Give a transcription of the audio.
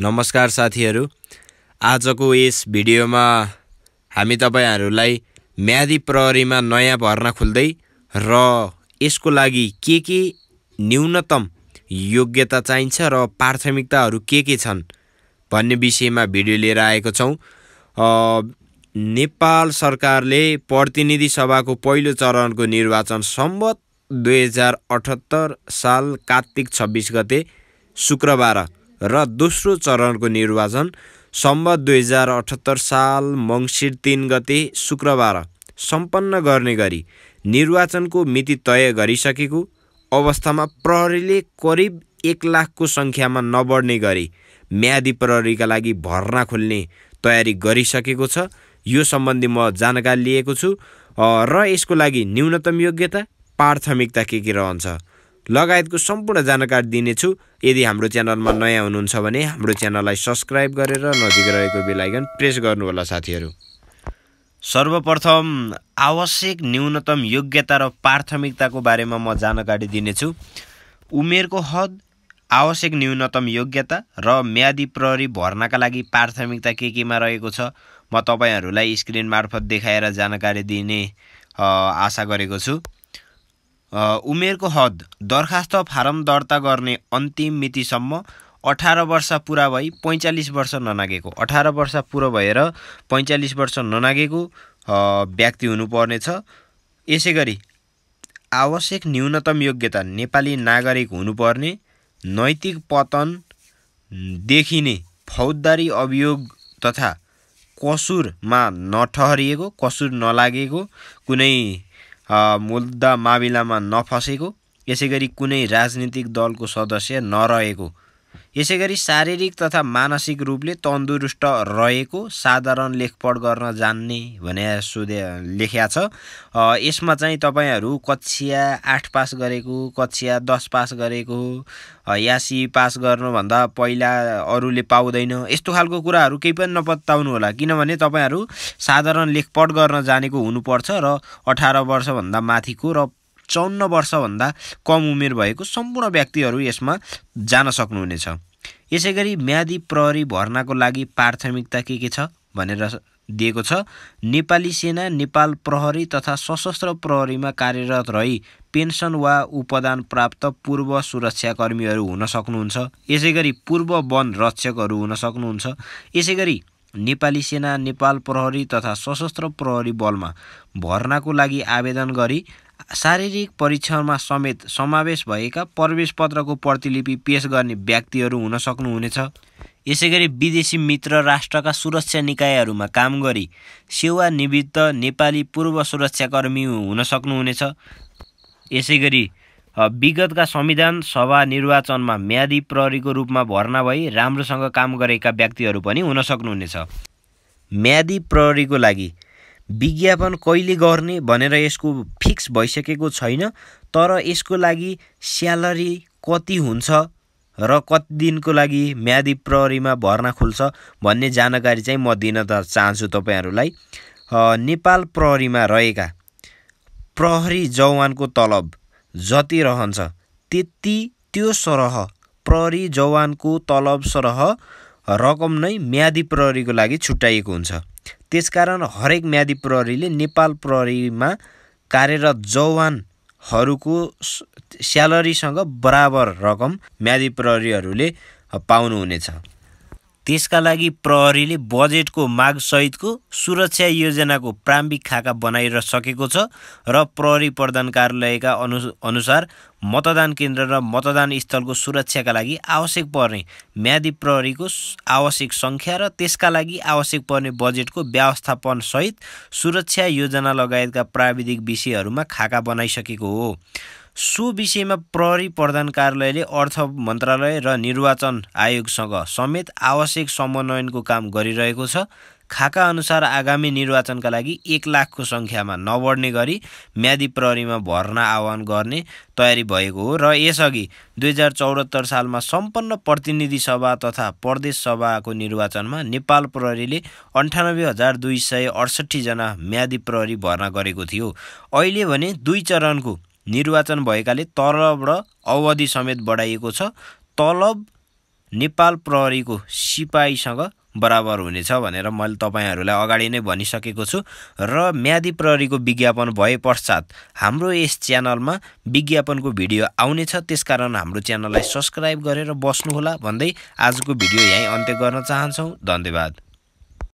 नमस्कार साथीहरू आजको यस भिडियोमा हामी तपाईँहरूलाई म्यादी प्रहरीमा नयाँ भर्ना खुल्दै र यसको लागि के के न्यूनतम योग्यता चाहिन्छ र प्राथमिकताहरू के के छन् भन्ने विषयमा भिडियो लिएर आएको छौँ नेपाल सरकारले प्रतिनिधि सभाको पहिलो चरणको निर्वाचन सम्बत दुई हजार अठहत्तर साल कार्तिक छब्बिस गते शुक्रबार र दोस्रो चरणको निर्वाचन सम्बत दुई हजार अठहत्तर साल मङ्सिर तिन गते शुक्रबार सम्पन्न गर्ने गरी निर्वाचनको मिति तय गरिसकेको अवस्थामा प्रहरीले करिब एक लाखको सङ्ख्यामा नबढ्ने गरी म्यादी प्रहरीका लागि भर्ना खोल्ने तयारी गरिसकेको छ यो सम्बन्धी म जानकारी लिएको छु र यसको लागि न्यूनतम योग्यता प्राथमिकता के के रहन्छ लगायतको सम्पूर्ण जानकारी दिनेछु यदि हाम्रो च्यानलमा नयाँ हुनुहुन्छ भने हाम्रो च्यानललाई सब्सक्राइब गरेर नजिक रहेको बेलायकन प्रेस गर्नुहोला साथीहरू सर्वप्रथम आवश्यक न्यूनतम योग्यता र प्राथमिकताको बारेमा म जानकारी दिनेछु उमेरको हद आवश्यक न्यूनतम योग्यता र म्यादी प्रहरी भर्नाका लागि प्राथमिकता के केमा रहेको छ म तपाईँहरूलाई स्क्रिन मार्फत देखाएर जानकारी दिने आशा गरेको छु उमेरको हद दरखास्त फारम दर्ता गर्ने अन्तिम मितिसम्म अठार वर्ष पुरा भई पैँचालिस वर्ष ननागेको अठार वर्ष पुरा भएर पैँचालिस वर्ष ननागेको व्यक्ति हुनुपर्नेछ यसै गरी आवश्यक न्यूनतम योग्यता नेपाली नागरिक हुनुपर्ने नैतिक पतन देखिने फौजदारी अभियोग तथा कसुरमा नठहरिएको कसुर नलागेको कुनै मुद्दा मामिलामा नफसेको यसै गरी कुनै राजनीतिक दलको सदस्य नरहेको यसै गरी शारीरिक तथा मानसिक रूपले तन्दुरुस्त रहेको साधारण लेखपढ गर्न जान्ने भने सोधे लेख्या छ यसमा चाहिँ तपाईँहरू कक्षा आठ पास गरेको कक्षा दस पास गरेको या सी पास गर्नुभन्दा पहिला अरूले पाउँदैन यस्तो खालको कुराहरू केही पनि नपताउनु होला किनभने तपाईँहरू साधारण लेखपढ गर्न जानेको हुनुपर्छ र अठार वर्षभन्दा माथिको र चौन्न वर्षभन्दा कम उमेर भएको सम्पूर्ण व्यक्तिहरू यसमा जान सक्नुहुनेछ यसै गरी म्यादी प्रहरी भर्नाको लागि प्राथमिकता के के छ भनेर दिएको छ नेपाली सेना नेपाल प्रहरी तथा सशस्त्र प्रहरीमा कार्यरत रही पेन्सन वा उपदान प्राप्त पूर्व सुरक्षाकर्मीहरू हुन सक्नुहुन्छ यसै गरी पूर्व वन रक्षकहरू हुन सक्नुहुन्छ यसै गरी नेपाली सेना नेपाल प्रहरी तथा सशस्त्र प्रहरी बलमा भर्नाको लागि आवेदन गरी शारीरिक परीक्षणमा समेत समावेश भएका प्रवेशपत्रको प्रतिलिपि पेस गर्ने व्यक्तिहरू हुन सक्नुहुनेछ यसैगरी विदेशी मित्र राष्ट्रका सुरक्षा निकायहरूमा काम गरी सेवानिवृत्त नेपाली पूर्व सुरक्षाकर्मी हुन सक्नुहुनेछ यसैगरी विगतका संविधान सभा निर्वाचनमा म्यादी प्रहरीको रूपमा भर्ना भई राम्रोसँग काम गरेका व्यक्तिहरू पनि हुन सक्नुहुनेछ म्यादी प्रहरीको लागि विज्ञापन कहिले गर्ने भनेर यसको फिक्स भइसकेको छैन तर यसको लागि स्यालेरी कति हुन्छ र कति दिनको लागि म्यादी प्रहरीमा भर्ना खुल्छ भन्ने जानकारी चाहिँ म दिन त चाहन्छु तपाईँहरूलाई नेपाल प्रहरीमा रहेका प्रहरी जवानको तलब जति रहन्छ त्यति त्यो सरह प्रहरी जवानको तलब सरह रकम नै म्यादी प्रहरीको लागि छुट्याइएको हुन्छ त्यसकारण हरेक म्यादी प्रहरीले नेपाल प्रहरीमा कार्यरत जवानहरूको स्यालेरीसँग बराबर रकम म्यादी प्रहरीहरूले पाउनुहुनेछ त्यसका लागि प्रहरीले बजेटको मागसहितको सुरक्षा योजनाको प्रारम्भिक खाका बनाएर सकेको छ र प्रहरी प्रधान कार्यालयका अनु अनुसार मतदान केन्द्र र मतदान स्थलको सुरक्षाका लागि आवश्यक पर्ने म्यादी प्रहरीको आवश्यक सङ्ख्या र त्यसका लागि आवश्यक पर्ने बजेटको व्यवस्थापनसहित सुरक्षा योजना लगायतका प्राविधिक विषयहरूमा खाका बनाइसकेको हो सो विषयमा प्रहरी प्रधान कार्यालयले अर्थ मन्त्रालय र निर्वाचन आयोगसँग समेत आवश्यक समन्वयनको काम गरिरहेको छ खाका अनुसार आगामी निर्वाचनका लागि एक लाखको सङ्ख्यामा नबढ्ने गरी म्यादी प्रहरीमा भर्ना आह्वान गर्ने तयारी भएको हो र यसअघि दुई हजार चौहत्तर सालमा सम्पन्न प्रतिनिधि सभा तथा प्रदेश सभाको निर्वाचनमा नेपाल प्रहरीले अन्ठानब्बे हजार दुई सय अडसट्ठीजना म्यादी प्रहरी भर्ना गरेको थियो अहिले भने दुई चरणको निर्वाचन भएकाले तलब र अवधि समेत बढाइएको छ तलब नेपाल प्रहरीको सिपाहीसँग बराबर हुनेछ भनेर मैले तपाईँहरूलाई अगाडि नै भनिसकेको छु र म्यादी प्रहरीको विज्ञापन भए पश्चात हाम्रो यस च्यानलमा विज्ञापनको भिडियो आउनेछ त्यसकारण हाम्रो च्यानललाई सब्सक्राइब गरेर बस्नुहोला भन्दै आजको भिडियो यहीँ अन्त्य गर्न चाहन्छौँ धन्यवाद